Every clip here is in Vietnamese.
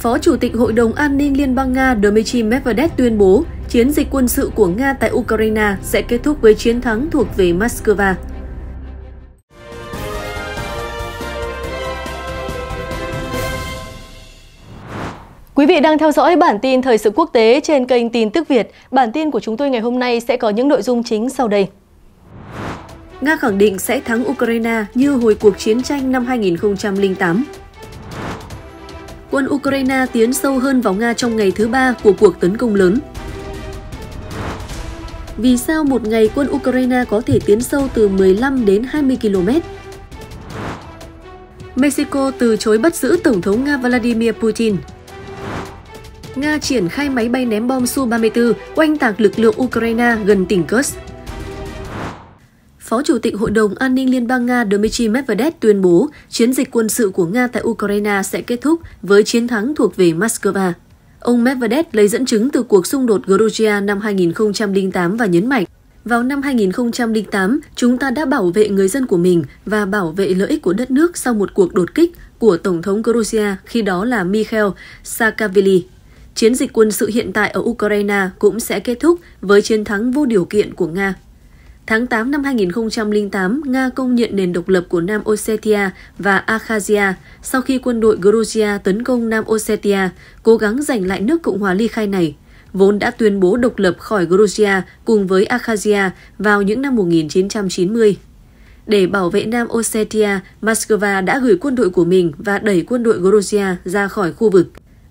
Phó Chủ tịch Hội đồng An ninh Liên bang Nga Dmitry Medvedev tuyên bố chiến dịch quân sự của Nga tại Ukraine sẽ kết thúc với chiến thắng thuộc về Moscow. Quý vị đang theo dõi bản tin thời sự quốc tế trên kênh Tin tức Việt. Bản tin của chúng tôi ngày hôm nay sẽ có những nội dung chính sau đây. Nga khẳng định sẽ thắng Ukraine như hồi cuộc chiến tranh năm 2008 quân Ukraine tiến sâu hơn vào Nga trong ngày thứ ba của cuộc tấn công lớn. Vì sao một ngày quân Ukraine có thể tiến sâu từ 15 đến 20 km? Mexico từ chối bắt giữ Tổng thống Nga Vladimir Putin Nga triển khai máy bay ném bom Su-34 oanh tạc lực lượng Ukraine gần tỉnh Kursk. Phó Chủ tịch Hội đồng An ninh Liên bang Nga Dmitry Medvedev tuyên bố chiến dịch quân sự của Nga tại Ukraine sẽ kết thúc với chiến thắng thuộc về Moscow. Ông Medvedev lấy dẫn chứng từ cuộc xung đột Georgia năm 2008 và nhấn mạnh, vào năm 2008, chúng ta đã bảo vệ người dân của mình và bảo vệ lợi ích của đất nước sau một cuộc đột kích của Tổng thống Georgia, khi đó là Mikhail Saakashvili. Chiến dịch quân sự hiện tại ở Ukraine cũng sẽ kết thúc với chiến thắng vô điều kiện của Nga. Tháng 8 năm 2008, Nga công nhận nền độc lập của Nam Ossetia và Abkhazia sau khi quân đội Georgia tấn công Nam Ossetia, cố gắng giành lại nước Cộng hòa ly khai này, vốn đã tuyên bố độc lập khỏi Georgia cùng với Abkhazia vào những năm 1990. Để bảo vệ Nam Ossetia, Moscow đã gửi quân đội của mình và đẩy quân đội Georgia ra khỏi khu vực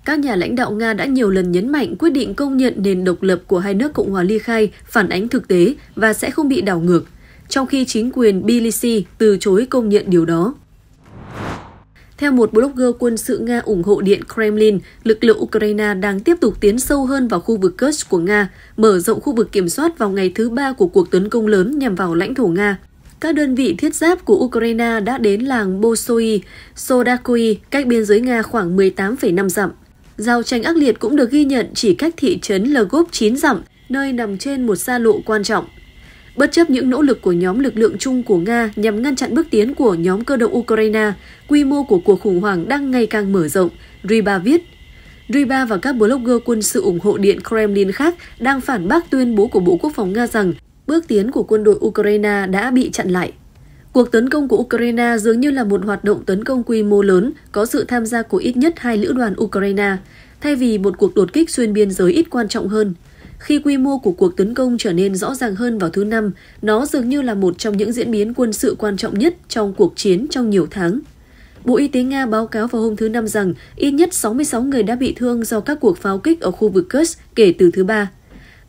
các nhà lãnh đạo Nga đã nhiều lần nhấn mạnh quyết định công nhận nền độc lập của hai nước Cộng hòa ly khai phản ánh thực tế và sẽ không bị đảo ngược, trong khi chính quyền Tbilisi từ chối công nhận điều đó. Theo một blogger quân sự Nga ủng hộ Điện Kremlin, lực lượng Ukraine đang tiếp tục tiến sâu hơn vào khu vực Kursk của Nga, mở rộng khu vực kiểm soát vào ngày thứ ba của cuộc tấn công lớn nhằm vào lãnh thổ Nga. Các đơn vị thiết giáp của Ukraine đã đến làng Bosoi, Sodakoi, cách biên giới Nga khoảng 18,5 dặm. Giao tranh ác liệt cũng được ghi nhận chỉ cách thị trấn Lgov 9 dặm, nơi nằm trên một xa lộ quan trọng. Bất chấp những nỗ lực của nhóm lực lượng chung của Nga nhằm ngăn chặn bước tiến của nhóm cơ động Ukraine, quy mô của cuộc khủng hoảng đang ngày càng mở rộng, Ryba viết. Ryba và các blogger quân sự ủng hộ Điện Kremlin khác đang phản bác tuyên bố của Bộ Quốc phòng Nga rằng bước tiến của quân đội Ukraine đã bị chặn lại. Cuộc tấn công của Ukraine dường như là một hoạt động tấn công quy mô lớn, có sự tham gia của ít nhất hai lữ đoàn Ukraine, thay vì một cuộc đột kích xuyên biên giới ít quan trọng hơn. Khi quy mô của cuộc tấn công trở nên rõ ràng hơn vào thứ Năm, nó dường như là một trong những diễn biến quân sự quan trọng nhất trong cuộc chiến trong nhiều tháng. Bộ Y tế Nga báo cáo vào hôm thứ Năm rằng ít nhất 66 người đã bị thương do các cuộc pháo kích ở khu vực Kursk kể từ thứ Ba.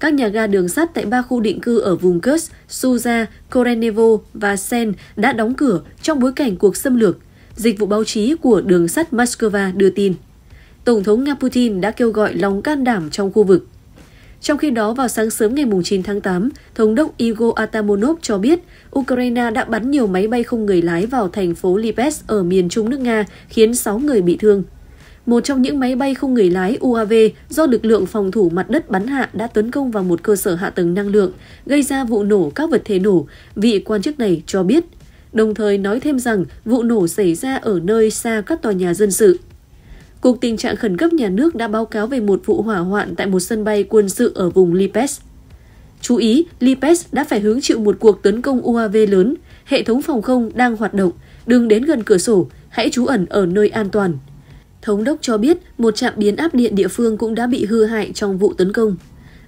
Các nhà ga đường sắt tại ba khu định cư ở vùng Kursk, Suza, Korenevo và Sen đã đóng cửa trong bối cảnh cuộc xâm lược, dịch vụ báo chí của đường sắt Moscow đưa tin. Tổng thống Nga Putin đã kêu gọi lòng can đảm trong khu vực. Trong khi đó, vào sáng sớm ngày 9 tháng 8, Thống đốc Igor Atamonov cho biết Ukraine đã bắn nhiều máy bay không người lái vào thành phố Lipetsk ở miền trung nước Nga, khiến 6 người bị thương một trong những máy bay không người lái UAV do lực lượng phòng thủ mặt đất bắn hạ đã tấn công vào một cơ sở hạ tầng năng lượng, gây ra vụ nổ các vật thể nổ, vị quan chức này cho biết. Đồng thời nói thêm rằng vụ nổ xảy ra ở nơi xa các tòa nhà dân sự. Cục tình trạng khẩn cấp nhà nước đã báo cáo về một vụ hỏa hoạn tại một sân bay quân sự ở vùng Lipes. Chú ý, Lipes đã phải hứng chịu một cuộc tấn công UAV lớn, hệ thống phòng không đang hoạt động, đừng đến gần cửa sổ, hãy trú ẩn ở nơi an toàn. Thống đốc cho biết một trạm biến áp điện địa phương cũng đã bị hư hại trong vụ tấn công.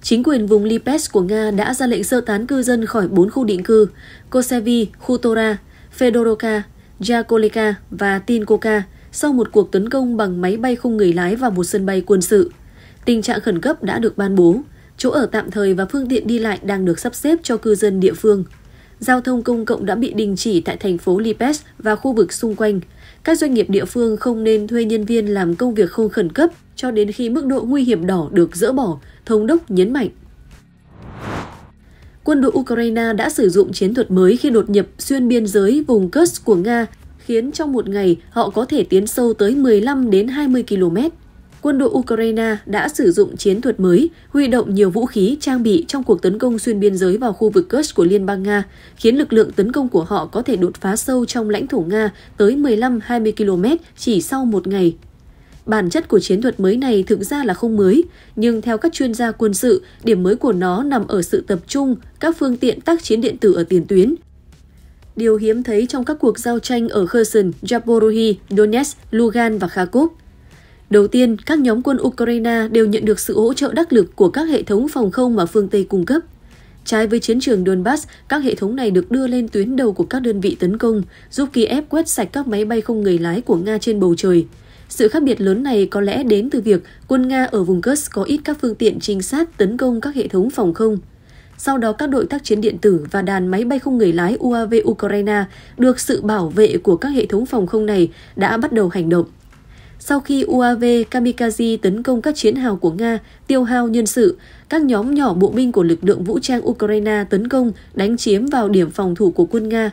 Chính quyền vùng Lipetsk của Nga đã ra lệnh sơ tán cư dân khỏi bốn khu định cư, Kosevi, Khutora, Fedoroka, Yakoleka và Tinkoka sau một cuộc tấn công bằng máy bay không người lái vào một sân bay quân sự. Tình trạng khẩn cấp đã được ban bố, chỗ ở tạm thời và phương tiện đi lại đang được sắp xếp cho cư dân địa phương giao thông công cộng đã bị đình chỉ tại thành phố Lipes và khu vực xung quanh. Các doanh nghiệp địa phương không nên thuê nhân viên làm công việc không khẩn cấp cho đến khi mức độ nguy hiểm đỏ được dỡ bỏ, thống đốc nhấn mạnh. Quân đội Ukraine đã sử dụng chiến thuật mới khi đột nhập xuyên biên giới vùng Kursk của Nga khiến trong một ngày họ có thể tiến sâu tới 15 đến 20 km quân đội Ukraine đã sử dụng chiến thuật mới, huy động nhiều vũ khí, trang bị trong cuộc tấn công xuyên biên giới vào khu vực Kursk của Liên bang Nga, khiến lực lượng tấn công của họ có thể đột phá sâu trong lãnh thổ Nga tới 15-20 km chỉ sau một ngày. Bản chất của chiến thuật mới này thực ra là không mới, nhưng theo các chuyên gia quân sự, điểm mới của nó nằm ở sự tập trung các phương tiện tác chiến điện tử ở tiền tuyến, điều hiếm thấy trong các cuộc giao tranh ở Kherson, Zaporozhye, Donetsk, Lugan và Kharkov. Đầu tiên, các nhóm quân Ukraine đều nhận được sự hỗ trợ đắc lực của các hệ thống phòng không mà phương Tây cung cấp. Trái với chiến trường Donbass, các hệ thống này được đưa lên tuyến đầu của các đơn vị tấn công, giúp Kiev quét sạch các máy bay không người lái của Nga trên bầu trời. Sự khác biệt lớn này có lẽ đến từ việc quân Nga ở vùng Kursk có ít các phương tiện trinh sát tấn công các hệ thống phòng không. Sau đó các đội tác chiến điện tử và đàn máy bay không người lái UAV Ukraine được sự bảo vệ của các hệ thống phòng không này đã bắt đầu hành động. Sau khi UAV kamikaze tấn công các chiến hào của Nga, tiêu hao nhân sự, các nhóm nhỏ bộ binh của lực lượng vũ trang Ukraine tấn công, đánh chiếm vào điểm phòng thủ của quân Nga,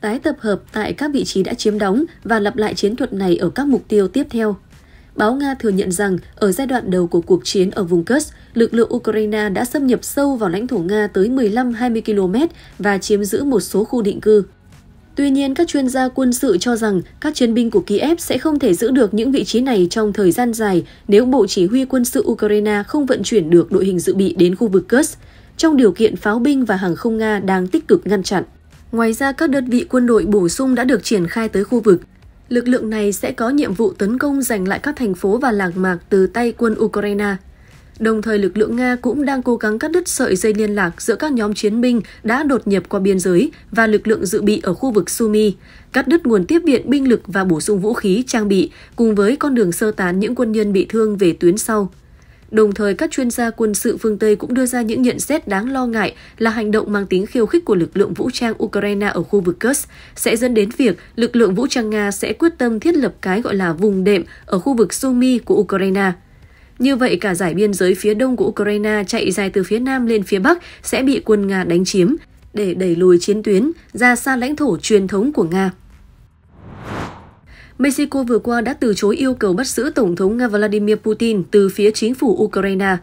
tái tập hợp tại các vị trí đã chiếm đóng và lặp lại chiến thuật này ở các mục tiêu tiếp theo. Báo Nga thừa nhận rằng ở giai đoạn đầu của cuộc chiến ở vùng Kursk, lực lượng Ukraine đã xâm nhập sâu vào lãnh thổ Nga tới 15-20 km và chiếm giữ một số khu định cư. Tuy nhiên, các chuyên gia quân sự cho rằng các chiến binh của Kiev sẽ không thể giữ được những vị trí này trong thời gian dài nếu Bộ Chỉ huy quân sự Ukraine không vận chuyển được đội hình dự bị đến khu vực Kursk, trong điều kiện pháo binh và hàng không Nga đang tích cực ngăn chặn. Ngoài ra, các đơn vị quân đội bổ sung đã được triển khai tới khu vực. Lực lượng này sẽ có nhiệm vụ tấn công giành lại các thành phố và làng mạc từ tay quân Ukraine Đồng thời lực lượng Nga cũng đang cố gắng cắt đứt sợi dây liên lạc giữa các nhóm chiến binh đã đột nhập qua biên giới và lực lượng dự bị ở khu vực Sumi, cắt đứt nguồn tiếp viện binh lực và bổ sung vũ khí trang bị cùng với con đường sơ tán những quân nhân bị thương về tuyến sau. Đồng thời, các chuyên gia quân sự phương Tây cũng đưa ra những nhận xét đáng lo ngại là hành động mang tính khiêu khích của lực lượng vũ trang Ukraine ở khu vực Kursk sẽ dẫn đến việc lực lượng vũ trang Nga sẽ quyết tâm thiết lập cái gọi là vùng đệm ở khu vực Sumy của Ukraine – như vậy, cả giải biên giới phía đông của Ukraine chạy dài từ phía nam lên phía bắc sẽ bị quân Nga đánh chiếm để đẩy lùi chiến tuyến ra xa lãnh thổ truyền thống của Nga. Mexico vừa qua đã từ chối yêu cầu bắt giữ Tổng thống Nga Vladimir Putin từ phía chính phủ Ukraine.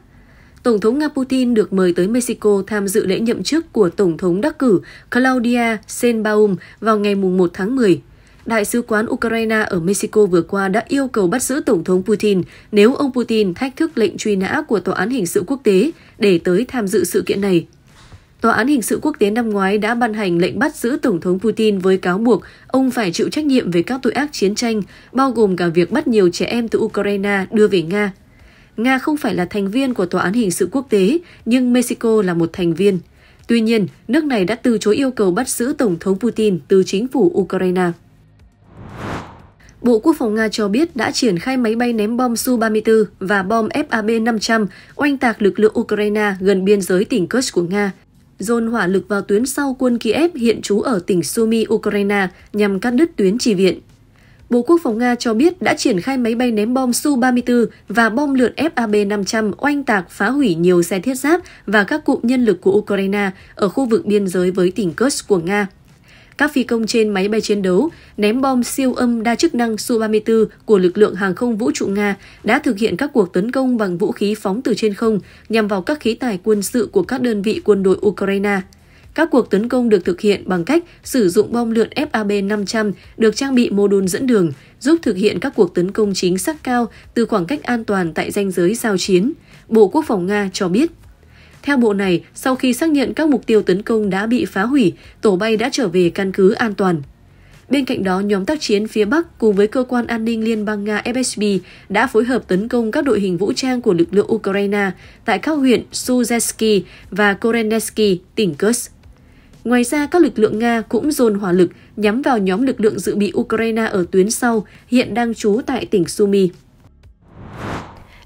Tổng thống Nga Putin được mời tới Mexico tham dự lễ nhậm chức của Tổng thống đắc cử Claudia Sheinbaum vào ngày 1 tháng 10. Đại sứ quán Ukraine ở Mexico vừa qua đã yêu cầu bắt giữ Tổng thống Putin nếu ông Putin thách thức lệnh truy nã của Tòa án Hình sự Quốc tế để tới tham dự sự kiện này. Tòa án Hình sự Quốc tế năm ngoái đã ban hành lệnh bắt giữ Tổng thống Putin với cáo buộc ông phải chịu trách nhiệm về các tội ác chiến tranh, bao gồm cả việc bắt nhiều trẻ em từ Ukraine đưa về Nga. Nga không phải là thành viên của Tòa án Hình sự Quốc tế, nhưng Mexico là một thành viên. Tuy nhiên, nước này đã từ chối yêu cầu bắt giữ Tổng thống Putin từ chính phủ Ukraine. Bộ Quốc phòng Nga cho biết đã triển khai máy bay ném bom Su-34 và bom FAB-500 oanh tạc lực lượng Ukraine gần biên giới tỉnh Kursk của Nga, dồn hỏa lực vào tuyến sau quân Kiev hiện trú ở tỉnh Sumy, Ukraine nhằm cắt đứt tuyến chỉ viện. Bộ Quốc phòng Nga cho biết đã triển khai máy bay ném bom Su-34 và bom lượn FAB-500 oanh tạc phá hủy nhiều xe thiết giáp và các cụm nhân lực của Ukraine ở khu vực biên giới với tỉnh Kursk của Nga các phi công trên máy bay chiến đấu ném bom siêu âm đa chức năng Su-34 của lực lượng hàng không vũ trụ Nga đã thực hiện các cuộc tấn công bằng vũ khí phóng từ trên không nhằm vào các khí tài quân sự của các đơn vị quân đội Ukraine. Các cuộc tấn công được thực hiện bằng cách sử dụng bom lượn FAB-500 được trang bị mô đun dẫn đường, giúp thực hiện các cuộc tấn công chính xác cao từ khoảng cách an toàn tại ranh giới giao chiến, Bộ Quốc phòng Nga cho biết. Theo bộ này, sau khi xác nhận các mục tiêu tấn công đã bị phá hủy, tổ bay đã trở về căn cứ an toàn. Bên cạnh đó, nhóm tác chiến phía Bắc cùng với cơ quan an ninh Liên bang Nga FSB đã phối hợp tấn công các đội hình vũ trang của lực lượng Ukraine tại các huyện Suzeski và Koreneski, tỉnh Kursk. Ngoài ra, các lực lượng Nga cũng dồn hỏa lực nhắm vào nhóm lực lượng dự bị Ukraine ở tuyến sau, hiện đang trú tại tỉnh Sumy.